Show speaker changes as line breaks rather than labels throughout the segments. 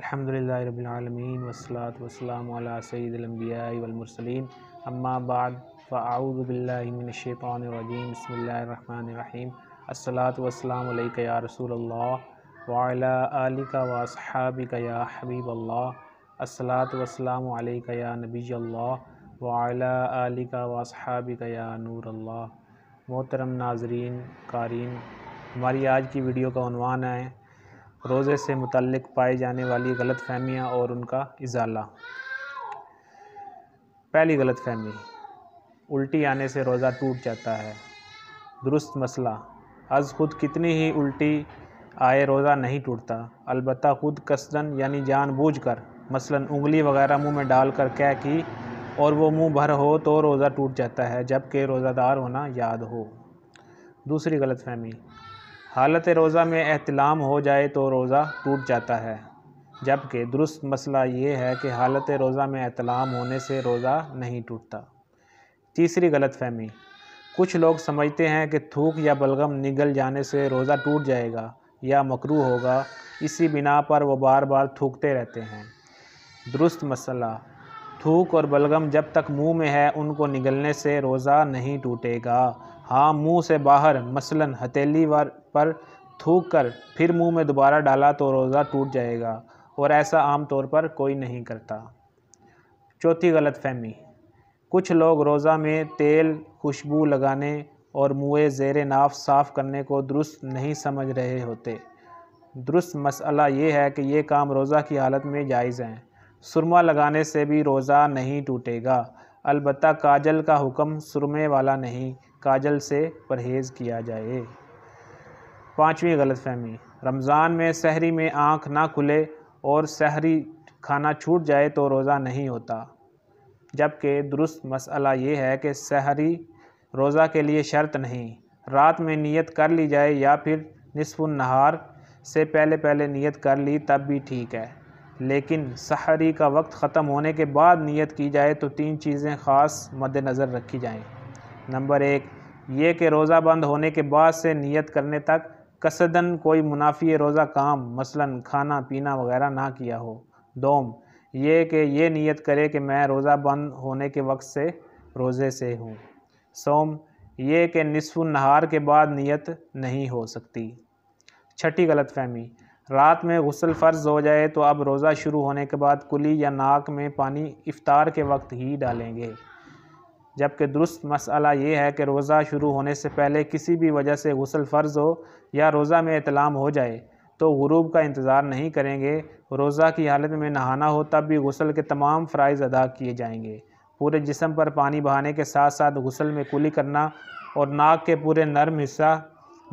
अल्हम्दुलिल्लाह वसलात वसलाम सैदम्बियामरसलिन अम्मा बाद फ़ाउज़बिल्लिमिनशैतरजीम बसमीम असलात वसलाम या रसूल वाला आलिका वासहाबिका या हबीब असलात वसलाम या नबी अल्लाह वाला आलिका वासहाबिका या नूर अल्लाह मोहतरम नाजरीन कारीन हमारी आज की वीडियो का अनवान है रोज़े से मुतक़ पाई जाने वाली गलत फहमियाँ और उनका इजाला पहली गलत फहमी उल्टी आने से रोज़ा टूट जाता है दुरुस्त मसला अज़ खुद कितनी ही उल्टी आए रोज़ा नहीं टूटता अलबत् खुद कसदन यानी जानबूझकर मसलन उंगली वगैरह मुंह में डाल कर कह की और वो मुंह भर हो तो रोज़ा टूट जाता है जबकि रोज़ादार होना याद हो दूसरी गलत फहमी हालत रोज़ा में अहतलाम हो जाए तो रोज़ा टूट जाता है जबकि दुरुस्त मसला ये है कि हालत रोज़ा में अहतलाम होने से रोज़ा नहीं टूटता तीसरी गलत फहमी कुछ लोग समझते हैं कि थूक या बलगम निगल जाने से रोज़ा टूट जाएगा या मकरू होगा इसी बिना पर वो बार बार थूकते रहते हैं दुरुस्त मसला थूक और बलगम जब तक मुंह में है उनको निगलने से रोज़ा नहीं टूटेगा हाँ मुंह से बाहर मसलन हथेली व पर थूक कर फिर मुंह में दोबारा डाला तो रोज़ा टूट जाएगा और ऐसा आम तौर पर कोई नहीं करता चौथी गलत फहमी कुछ लोग रोज़ा में तेल खुशबू लगाने और मुँह ज़ेर नाफ साफ़ करने को दुरुस्त नहीं समझ रहे होते दुरुस्त मसला ये है कि ये काम रोज़ा की हालत में जायज़ हैं सुरमा लगाने से भी रोज़ा नहीं टूटेगा अलबत्त काजल का हुक्म सुरमे वाला नहीं काजल से परहेज़ किया जाए पाँचवीं गलतफहमी रमज़ान में सहरी में आँख ना खुले और सहरी खाना छूट जाए तो रोज़ा नहीं होता जबकि दुरुस्त मसला ये है कि सहरी रोज़ा के लिए शर्त नहीं रात में नियत कर ली जाए या फिर नहार से पहले पहले नियत कर ली तब भी ठीक है लेकिन सहरी का वक्त ख़त्म होने के बाद नियत की जाए तो तीन चीज़ें ख़ास मद्दनज़र रखी जाएँ नंबर एक ये कि रोज़ा बंद होने के बाद से नियत करने तक कसदन कोई मुनाफी रोज़ा काम मसलन खाना पीना वगैरह ना किया हो दोम ये कि ये नियत करे कि मैं रोज़ा बंद होने के वक्त से रोज़े से हूँ सोम ये कि नसफ़ नहार के बाद नियत नहीं हो सकती छठी गलत फहमी रात में गसल फ़र्ज हो जाए तो अब रोज़ा शुरू होने के बाद कुली या नाक में पानी इफ़ार के वक्त ही डालेंगे जबकि दुरुस्त मसला ये है कि रोज़ा शुरू होने से पहले किसी भी वजह से गसल फ़र्ज़ हो या रोज़ा में इतलाम हो जाए तो गुरूब का इंतज़ार नहीं करेंगे रोज़ा की हालत में नहाना हो तब भी गसल के तमाम फ़रज़ अदा किए जाएंगे पूरे जिसम पर पानी बहाने के साथ साथ गसल में कुली करना और नाक के पूरे नरम हिस्सा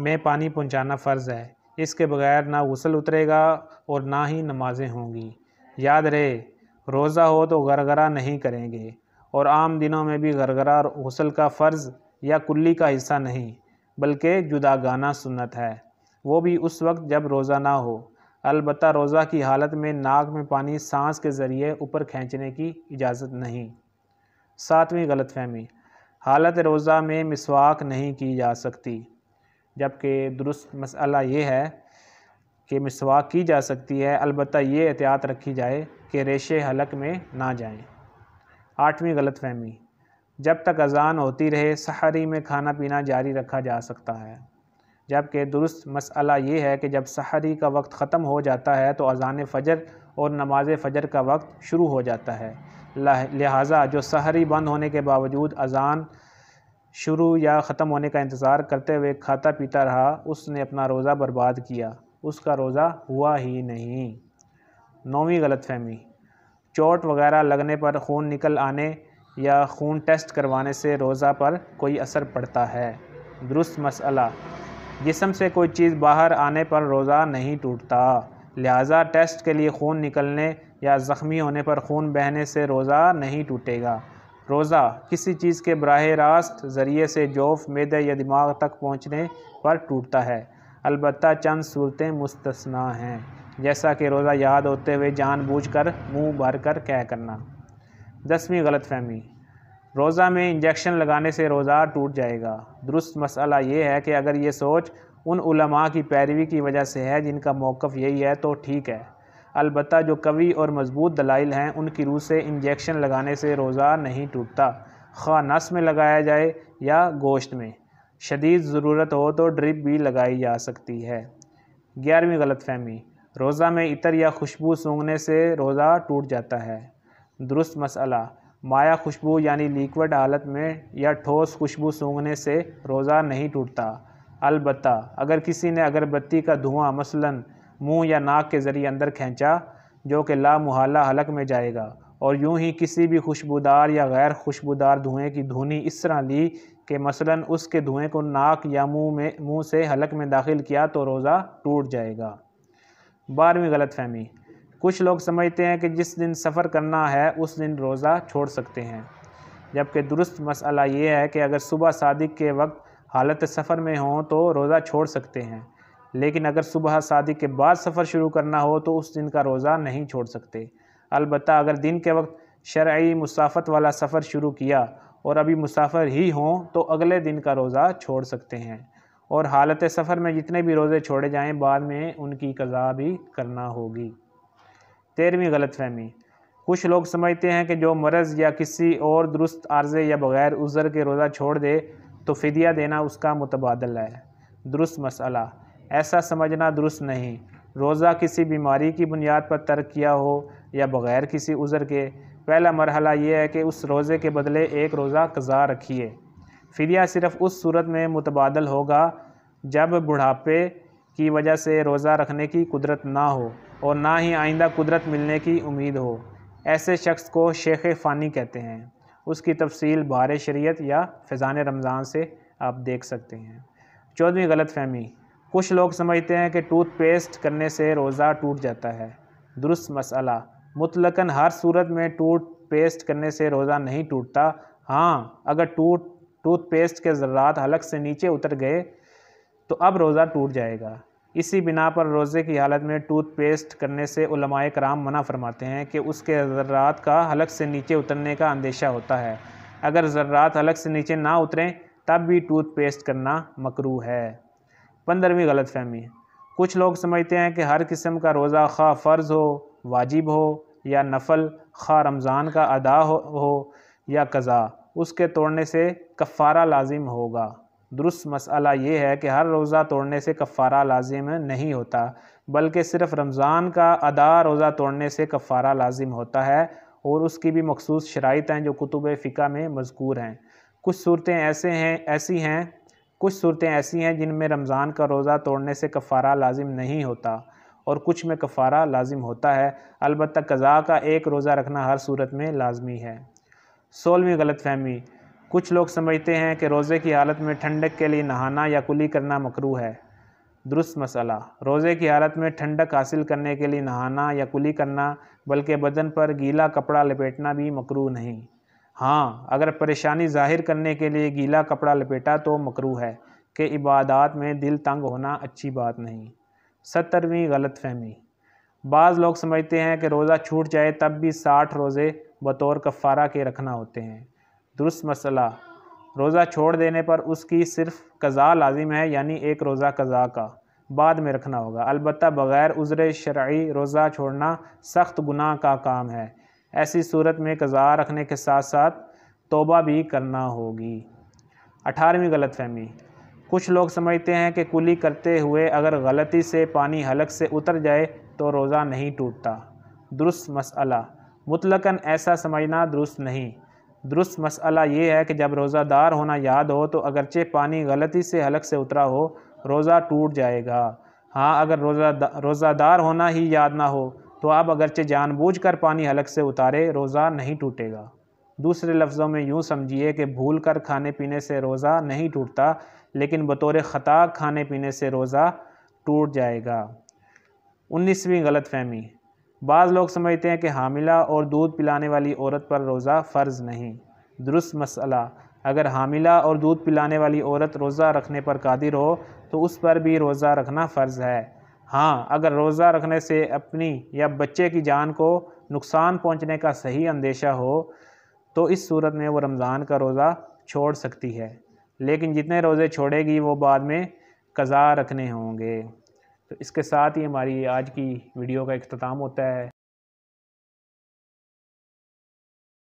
में पानी पहुँचाना फ़र्ज़ है इसके बगैर ना गसल उतरेगा और ना ही नमाज़ें होंगी याद रहे रोज़ा हो तो गरगरा नहीं करेंगे और आम दिनों में भी घरघरा और गसल का फ़र्ज़ या कुल्ली का हिस्सा नहीं बल्कि जुदा गाना सुन्नत है वो भी उस वक्त जब रोज़ा ना हो अलबत् रोज़ा की हालत में नाक में पानी सांस के ज़रिए ऊपर खींचने की इजाज़त नहीं सातवीं गलतफहमी हालत रोज़ा में मिसवाक नहीं की जा सकती जबकि दुरुस्त मसला ये है कि मिसवाक की जा सकती है अलबत् ये एहतियात रखी जाए कि रेशे हलक में ना जाएँ आठवीं गलत फहमी जब तक अजान होती रहे सहरी में खाना पीना जारी रखा जा सकता है जबकि दुरुस्त मसला ये है कि जब सहरी का वक्त ख़त्म हो जाता है तो अजान फ़जर और नमाज फ़जर का वक्त शुरू हो जाता है लिहाजा जो सहरी बंद होने के बावजूद अजान शुरू या ख़त्म होने का इंतज़ार करते हुए खाता पीता रहा उसने अपना रोज़ा बर्बाद किया उसका रोज़ा हुआ ही नहीं नौवीं गलतफहमी चोट वगैरह लगने पर खून निकल आने या खून टेस्ट करवाने से रोज़ा पर कोई असर पड़ता है दुरुस्त मसला जिसम से कोई चीज़ बाहर आने पर रोज़ा नहीं टूटता लिहाजा टेस्ट के लिए खून निकलने या ज़ख्मी होने पर खून बहने से रोज़ा नहीं टूटेगा रोज़ा किसी चीज़ के बरह रास्त ज़रिए से जोफ मैदे या दिमाग तक पहुँचने पर टूटता है अलबत् चंद सूरतें मुस्तना हैं जैसा कि रोज़ा याद होते हुए जानबूझकर मुंह कर कह करना दसवीं गलतफहमी रोज़ा में इंजेक्शन लगाने से रोज़ा टूट जाएगा दुरुस्त मसला ये है कि अगर ये सोच उन उलमा की पैरवी की वजह से है जिनका मौक़ यही है तो ठीक है अलबत् जो कवी और मजबूत दलाइल हैं उनकी रूह से इंजेक्शन लगाने से रोज़ा नहीं टूटता खा नस में लगाया जाए या गोश्त में शदीद ज़रूरत हो तो ड्रिप भी लगाई जा सकती है ग्यारहवीं गलतफहमी रोज़ा में इतर या खुशबू सूंघने से रोज़ा टूट जाता है दुरुस्त मसला माया खुशबू यानी लिक्विड हालत में या ठोस खुशबू सूंघने से रोज़ा नहीं टूटता अलबत् अगर किसी ने अगरबत्ती का धुआं मसलन मुंह या नाक के ज़रिए अंदर खींचा जो कि लामहला हलक में जाएगा और यूं ही किसी भी खुशबूदार या गैर खुशबूदार धुएँ की धुनी इस तरह ली कि मसलन उसके धुएँ को नाक या मुँह में मुँह से हलक में दाखिल किया तो रोज़ा टूट जाएगा बारहवीं गलतफहमी कुछ लोग समझते हैं कि जिस दिन सफ़र करना है उस दिन रोज़ा छोड़ सकते हैं जबकि दुरुस्त मसला ये है कि अगर सुबह सादिक के वक्त हालत सफ़र में हों तो रोज़ा छोड़ सकते हैं लेकिन अगर सुबह सादिक के बाद सफ़र शुरू करना हो तो उस दिन का रोज़ा नहीं छोड़ सकते अलबत् अगर दिन के वक्त शर्यी मुसाफत वाला सफ़र शुरू किया और अभी मुसाफर ही हों तो अगले दिन का रोज़ा छोड़ सकते हैं और हालत सफ़र में जितने भी रोज़े छोड़े जाएं बाद में उनकी कज़ा भी करना होगी तेरहवीं गलतफहमी कुछ लोग समझते हैं कि जो मरज़ या किसी और दुरुस्त आर्जे या बग़ैर उज़र के रोज़ा छोड़ दे तो फ़दिया देना उसका मुतबादल है दुरुस्त मसला ऐसा समझना दुरुस्त नहीं रोज़ा किसी बीमारी की बुनियाद पर तर्क किया हो या बग़ैर किसी उज़र के पहला मरहला ये है कि उस रोज़े के बदले एक रोज़ा कज़ा रखिए फ़िदिया सिर्फ़ उस सूरत में मुतबादल होगा जब बुढ़ापे की वजह से रोज़ा रखने की कुदरत ना हो और ना ही आइंदा कुदरत मिलने की उम्मीद हो ऐसे शख्स को शेख फ़ानी कहते हैं उसकी तफसील बार शरीयत या फ़िज़ान रमज़ान से आप देख सकते हैं चौदहवीं गलत फहमी कुछ लोग समझते हैं कि टूथपेस्ट करने से रोज़ा टूट जाता है दुरुस्त मसला मुतलकन हर सूरत में टूथ पेस्ट करने से रोज़ा नहीं टूटता हाँ अगर टूट टूथपेस्ट के ज़रात हलक से नीचे उतर गए तो अब रोज़ा टूट जाएगा इसी बिना पर रोज़े की हालत में टूथपेस्ट करने से उलमाए कराम मना फरमाते हैं कि उसके ज़रात का हलक से नीचे उतरने का अंदेशा होता है अगर ज़र्रात हलक से नीचे ना उतरें तब भी टूथपेस्ट करना मकरू है पंद्रहवीं गलत फहमी कुछ लोग समझते हैं कि हर किस्म का रोज़ा खा फ़र्ज़ हो वाजिब हो या नफल खा रमज़ान का अदा हो, हो या कज़ा उसके तोड़ने से कफ़ारा लाजिम होगा दुरुस्त मसला ये है कि हर रोज़ा तोड़ने से कफ़ारा लाजिम नहीं होता बल्कि सिर्फ रमज़ान का अदा रोज़ा तोड़ने से कफ़ारा लाजिम होता है और उसकी भी मखसूस शराइत हैं जो कुतुब फ़िका में मजकूर हैं कुछ सूरतें ऐसे हैं ऐसी हैं कुछ सूरतें ऐसी हैं जिनमें रमज़ान का रोज़ा तोड़ने से कफ़ारा लाजिम नहीं होता और कुछ में कफ़ारा लाजिम होता है अलबत् कज़ा का एक रोज़ा रखना हर सूरत में लाजमी है सोलहवीं गलत फहमी कुछ लोग समझते हैं कि रोज़े की हालत में ठंडक के लिए नहाना या कुली करना मकरू है दुरुस्त मसला रोज़े की हालत में ठंडक हासिल करने के लिए नहाना या कुली करना बल्कि बदन पर गीला कपड़ा लपेटना भी मकरू नहीं हाँ अगर परेशानी जाहिर करने के लिए गीला कपड़ा लपेटा तो मकरू है कि इबादात में दिल तंग होना अच्छी बात नहीं सत्तरवीं गलत फहमी बाज़ लोग समझते हैं कि रोज़ा छूट जाए तब भी साठ रोज़े बतौर कफ़ारा के रखना होते हैं दुरुस्त मसला रोज़ा छोड़ देने पर उसकी सिर्फ कज़ा लाजिम है यानी एक रोज़ा कज़ा का बाद में रखना होगा अलबत् बग़ैर उज़र शरा रोज़ा छोड़ना सख्त गुनाह का काम है ऐसी सूरत में कज़ा रखने के साथ साथ तोबा भी करना होगी अठारहवीं गलतफहमी कुछ लोग समझते हैं कि कुली करते हुए अगर गलती से पानी हलक से उतर जाए तो रोज़ा नहीं टूटता दुरुस्त मसला मुतलकन ऐसा समझना दुरुस्त नहीं दुरुस्त मसला ये है कि जब रोज़ादार होना याद हो तो अगरचे पानी गलती से हलक से उतरा हो रोज़ा टूट जाएगा हाँ अगर रोज़ा रोज़ादार होना ही याद ना हो तो आप अगरचे जानबूझ कर पानी हलक से उतारे रोज़ा नहीं टूटेगा दूसरे लफ्ज़ों में यूँ समझिए कि भूल कर खाने पीने से रोज़ा नहीं टूटता लेकिन बतौर ख़ता खाने पीने से रोज़ा टूट जाएगा उन्नीसवीं गलत फहमी बाज़ लोग समझते हैं कि हामिला और दूध पिलाने वाली औरत पर रोज़ा फ़र्ज़ नहीं दुरुस्त मसला अगर हामिला और दूध पिलाने वाली औरत रोज़ा रखने पर कादिर हो तो उस पर भी रोज़ा रखना फ़र्ज़ है हाँ अगर रोज़ा रखने से अपनी या बच्चे की जान को नुकसान पहुँचने का सही अंदेशा हो तो इस सूरत में वो रमज़ान का रोज़ा छोड़ सकती है लेकिन जितने रोज़े छोड़ेगी वो बाद में कज़ा रखने होंगे तो इसके साथ ही हमारी आज की वीडियो का अख्ताम होता है